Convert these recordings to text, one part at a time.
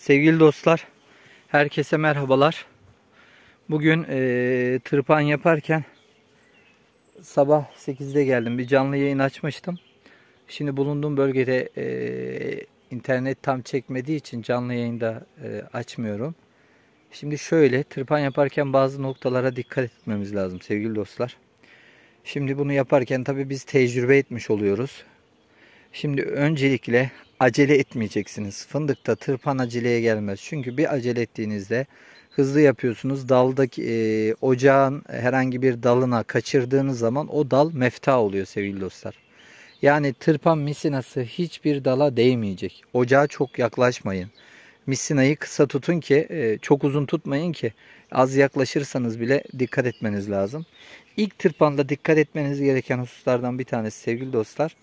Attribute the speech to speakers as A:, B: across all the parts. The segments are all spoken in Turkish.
A: Sevgili dostlar, herkese merhabalar. Bugün e, tırpan yaparken sabah 8'de geldim. Bir canlı yayın açmıştım. Şimdi bulunduğum bölgede e, internet tam çekmediği için canlı yayında e, açmıyorum. Şimdi şöyle, tırpan yaparken bazı noktalara dikkat etmemiz lazım sevgili dostlar. Şimdi bunu yaparken tabii biz tecrübe etmiş oluyoruz. Şimdi öncelikle acele etmeyeceksiniz. Fındıkta tırpan aceleye gelmez. Çünkü bir acele ettiğinizde hızlı yapıyorsunuz. Daldaki e, ocağın herhangi bir dalına kaçırdığınız zaman o dal mefta oluyor sevgili dostlar. Yani tırpan misinası hiçbir dala değmeyecek. Ocağa çok yaklaşmayın. Misinayı kısa tutun ki e, çok uzun tutmayın ki az yaklaşırsanız bile dikkat etmeniz lazım. İlk tırpanda dikkat etmeniz gereken hususlardan bir tanesi sevgili dostlar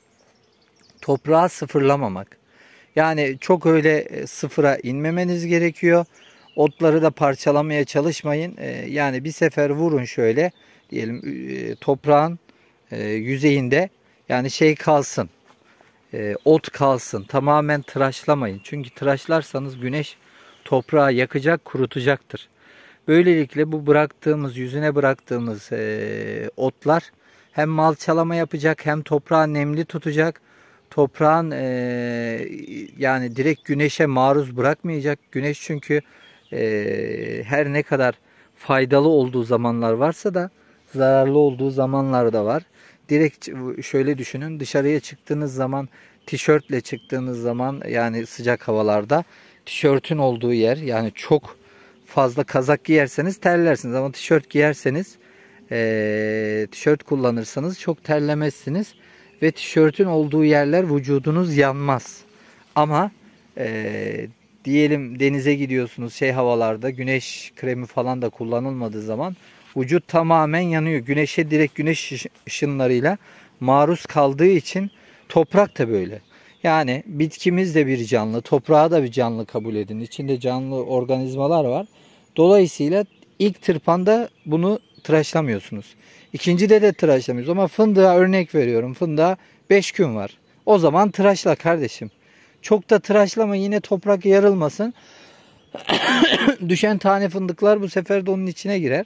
A: toprağı sıfırlamamak. Yani çok öyle e, sıfıra inmemeniz gerekiyor. Otları da parçalamaya çalışmayın. E, yani bir sefer vurun şöyle diyelim e, toprağın yüzeyinde yani şey kalsın. Ot kalsın. Tamamen tıraşlamayın. Çünkü tıraşlarsanız güneş toprağı yakacak, kurutacaktır. Böylelikle bu bıraktığımız, yüzüne bıraktığımız otlar hem malçalama yapacak hem toprağı nemli tutacak toprağın e, yani direkt güneşe maruz bırakmayacak. Güneş çünkü e, her ne kadar faydalı olduğu zamanlar varsa da zararlı olduğu zamanlar da var. Direkt şöyle düşünün dışarıya çıktığınız zaman tişörtle çıktığınız zaman yani sıcak havalarda tişörtün olduğu yer yani çok fazla kazak giyerseniz terlersiniz ama tişört giyerseniz e, tişört kullanırsanız çok terlemezsiniz ve tişörtün olduğu yerler vücudunuz yanmaz. Ama e, diyelim denize gidiyorsunuz şey havalarda güneş kremi falan da kullanılmadığı zaman vücut tamamen yanıyor. Güneşe direkt güneş ışınlarıyla maruz kaldığı için toprak da böyle. Yani bitkimiz de bir canlı, toprağı da bir canlı kabul edin. İçinde canlı organizmalar var. Dolayısıyla ilk tırpanda bunu tıraşlamıyorsunuz. İkincide de tıraşlamıyoruz. Ama fındığa örnek veriyorum. Fındığa 5 gün var. O zaman tıraşla kardeşim. Çok da tıraşlama yine toprak yarılmasın. Düşen tane fındıklar bu sefer de onun içine girer.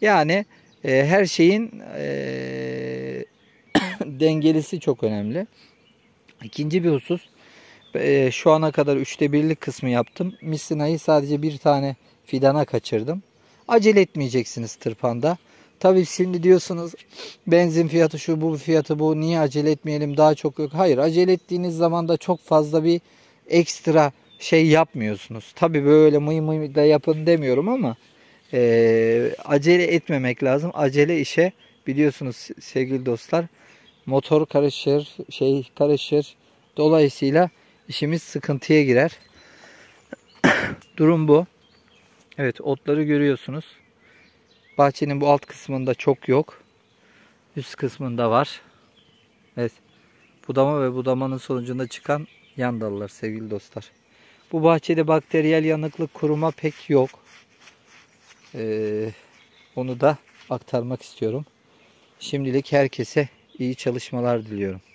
A: Yani e, her şeyin e, dengelisi çok önemli. İkinci bir husus. E, şu ana kadar üçte birlik kısmı yaptım. Misinayı sadece bir tane fidana kaçırdım. Acele etmeyeceksiniz tırpanda. Tabi şimdi diyorsunuz benzin fiyatı şu bu fiyatı bu niye acele etmeyelim daha çok yok. Hayır acele ettiğiniz zaman da çok fazla bir ekstra şey yapmıyorsunuz. Tabi böyle mıy mıy da yapın demiyorum ama e, acele etmemek lazım. Acele işe biliyorsunuz sevgili dostlar motor karışır şey karışır. Dolayısıyla işimiz sıkıntıya girer. Durum bu. Evet otları görüyorsunuz. Bahçenin bu alt kısmında çok yok. Üst kısmında var. Evet. Budama ve budamanın sonucunda çıkan yan dallar sevgili dostlar. Bu bahçede bakteriyel yanıklık kuruma pek yok. Ee, onu da aktarmak istiyorum. Şimdilik herkese iyi çalışmalar diliyorum.